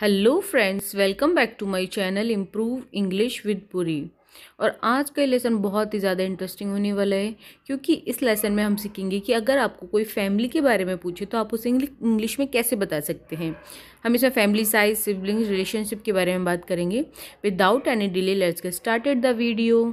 hello friends welcome back to my channel improve English with Puri और आज का lesson बहुत ही ज़्यादा इंटरेस्टिंग होने वाला है क्योंकि इस लेसन में हम सीखेंगे कि अगर आपको कोई फैमिली के बारे में पूछे तो आप उसे इंग्लिश में कैसे बता सकते हैं हम इसमें फैमिली साइज सिबलिंग्स रिलेशनशिप के बारे में बात करेंगे without any delay let's get started the video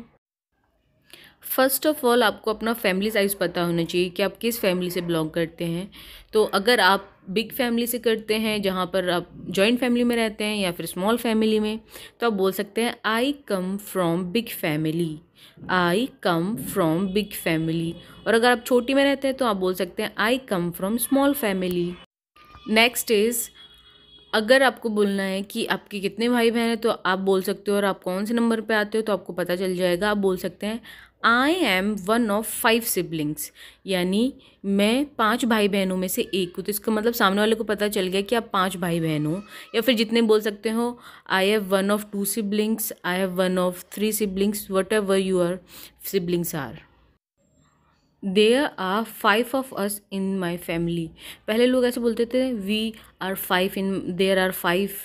first of all आपको अपना फैमिली साइज़ पता होना चाहिए कि आप किस फैमिली से बिलोंग करते हैं तो अगर आप बिग फैमिली से करते हैं जहाँ पर आप जॉइंट फैमिली में रहते हैं या फिर स्मॉल फैमिली में तो आप बोल सकते हैं I come from big family I come from big family और अगर आप छोटी में रहते हैं तो आप बोल सकते हैं I come from small family next is अगर आपको बोलना है कि आपके कितने भाई बहन हैं तो आप बोल सकते हो और आप कौन से नंबर पे आते हो तो आपको पता चल जाएगा आप बोल सकते हैं I am one of five siblings यानी मैं पांच भाई बहनों में से एक हूँ तो इसका मतलब सामने वाले को पता चल गया कि आप पांच भाई बहन हो या फिर जितने बोल सकते हो I have one of two siblings I have one of three siblings whatever your siblings are there are five of us in my family पहले लोग ऐसे बोलते थे we are five in there are five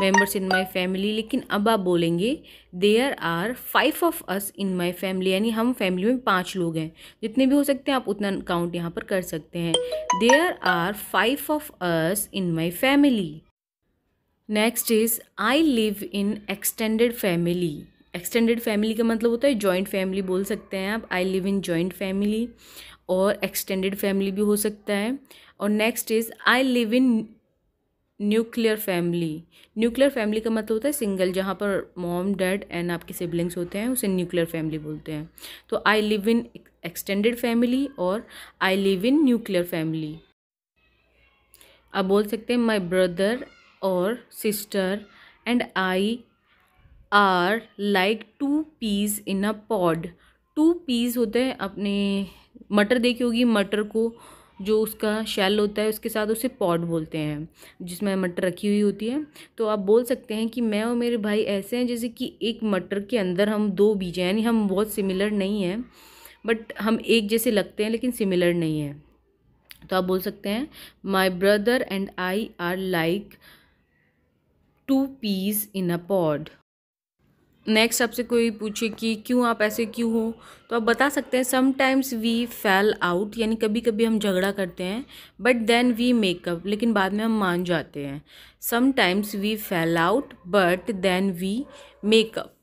members in my family लेकिन अब आप बोलेंगे there are five of us in my family यानी हम फैमिली में पाँच लोग हैं जितने भी हो सकते हैं आप उतना काउंट यहाँ पर कर सकते हैं there are five of us in my family next is I live in extended family extended family का मतलब होता है जॉइंट फैमिली बोल सकते हैं आप I live in joint family और एक्सटेंडेड फैमिली भी हो सकता है और next is I live in nuclear family nuclear family का मतलब होता है सिंगल जहाँ पर मॉम डैड एंड आपके सिबलिंग्स होते हैं उसे न्यूक्लियर फैमिली बोलते हैं तो I live in extended family और I live in nuclear family आप बोल सकते हैं माई ब्रदर और sister and I are like two peas in a pod two peas होते हैं अपने मटर देखी होगी मटर को जो उसका शैल होता है उसके साथ उसे पॉड बोलते हैं जिसमें मटर रखी हुई होती है तो आप बोल सकते हैं कि मैं और मेरे भाई ऐसे हैं जैसे कि एक मटर के अंदर हम दो बीज हैं यानी हम बहुत सिमिलर नहीं हैं बट हम एक जैसे लगते हैं लेकिन सिमिलर नहीं हैं तो आप बोल सकते हैं my brother and I are like two peas in a pod next आपसे कोई पूछे कि क्यों आप ऐसे क्यों हो तो आप बता सकते हैं समटाइम्स वी फैल आउट यानी कभी कभी हम झगड़ा करते हैं बट देन वी मेकअप लेकिन बाद में हम मान जाते हैं sometimes we fall out but then we makeup